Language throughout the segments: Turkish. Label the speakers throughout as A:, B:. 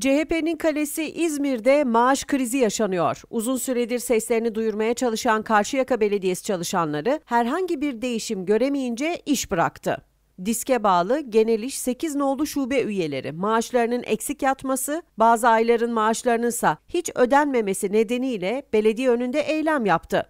A: CHP'nin kalesi İzmir'de maaş krizi yaşanıyor. Uzun süredir seslerini duyurmaya çalışan Karşıyaka Belediyesi çalışanları herhangi bir değişim göremeyince iş bıraktı. Diske bağlı genel iş 8 nolu şube üyeleri maaşlarının eksik yatması, bazı ayların maaşlarının ise hiç ödenmemesi nedeniyle belediye önünde eylem yaptı.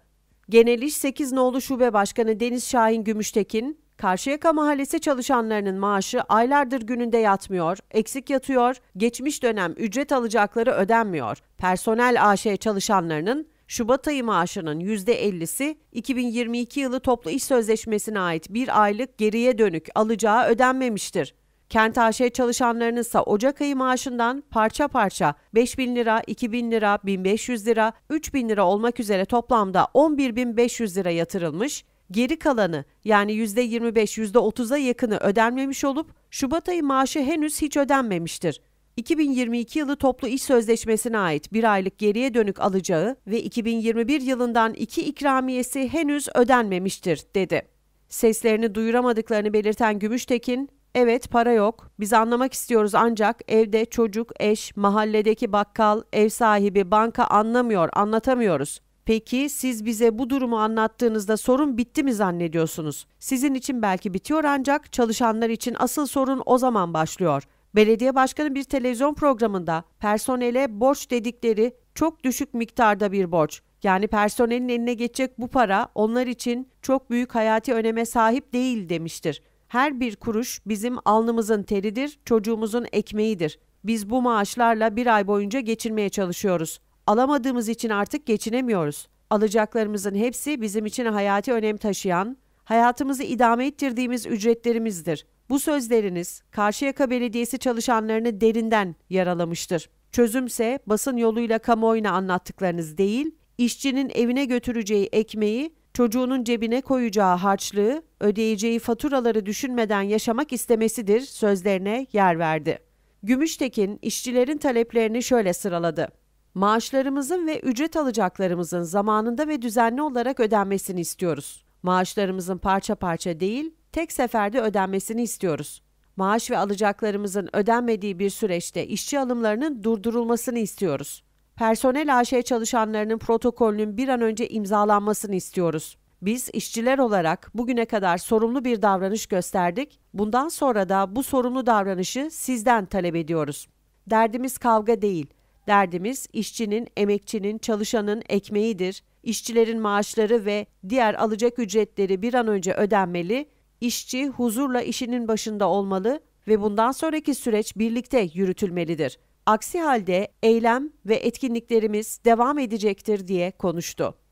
A: Genel iş 8 nolu şube başkanı Deniz Şahin Gümüştekin, Karşıyaka Mahallesi çalışanlarının maaşı aylardır gününde yatmıyor, eksik yatıyor, geçmiş dönem ücret alacakları ödenmiyor. Personel AŞ çalışanlarının Şubat ayı maaşının %50'si 2022 yılı toplu iş sözleşmesine ait bir aylık geriye dönük alacağı ödenmemiştir. Kent AŞ çalışanlarının ise Ocak ayı maaşından parça parça 5 bin lira, 2 bin lira, 1500 lira, 3 bin lira olmak üzere toplamda 11.500 lira yatırılmış, geri kalanı yani %25-%30'a yakını ödenmemiş olup Şubat ayı maaşı henüz hiç ödenmemiştir. 2022 yılı toplu iş sözleşmesine ait bir aylık geriye dönük alacağı ve 2021 yılından iki ikramiyesi henüz ödenmemiştir, dedi. Seslerini duyuramadıklarını belirten Gümüştekin, Evet para yok. Biz anlamak istiyoruz ancak evde çocuk, eş, mahalledeki bakkal, ev sahibi, banka anlamıyor, anlatamıyoruz. Peki siz bize bu durumu anlattığınızda sorun bitti mi zannediyorsunuz? Sizin için belki bitiyor ancak çalışanlar için asıl sorun o zaman başlıyor. Belediye başkanı bir televizyon programında personele borç dedikleri çok düşük miktarda bir borç. Yani personelin eline geçecek bu para onlar için çok büyük hayati öneme sahip değil demiştir. Her bir kuruş bizim alnımızın teridir, çocuğumuzun ekmeğidir. Biz bu maaşlarla bir ay boyunca geçirmeye çalışıyoruz. Alamadığımız için artık geçinemiyoruz. Alacaklarımızın hepsi bizim için hayati önem taşıyan, hayatımızı idame ettirdiğimiz ücretlerimizdir. Bu sözleriniz Karşıyaka Belediyesi çalışanlarını derinden yaralamıştır. Çözümse basın yoluyla kamuoyuna anlattıklarınız değil, işçinin evine götüreceği ekmeği, çocuğunun cebine koyacağı harçlığı, ödeyeceği faturaları düşünmeden yaşamak istemesidir sözlerine yer verdi. Gümüştekin işçilerin taleplerini şöyle sıraladı. Maaşlarımızın ve ücret alacaklarımızın zamanında ve düzenli olarak ödenmesini istiyoruz. Maaşlarımızın parça parça değil, tek seferde ödenmesini istiyoruz. Maaş ve alacaklarımızın ödenmediği bir süreçte işçi alımlarının durdurulmasını istiyoruz. Personel AŞ çalışanlarının protokolünün bir an önce imzalanmasını istiyoruz. Biz işçiler olarak bugüne kadar sorumlu bir davranış gösterdik. Bundan sonra da bu sorumlu davranışı sizden talep ediyoruz. Derdimiz kavga değil, Derdimiz işçinin, emekçinin, çalışanın ekmeğidir. İşçilerin maaşları ve diğer alacak ücretleri bir an önce ödenmeli. İşçi huzurla işinin başında olmalı ve bundan sonraki süreç birlikte yürütülmelidir. Aksi halde eylem ve etkinliklerimiz devam edecektir diye konuştu.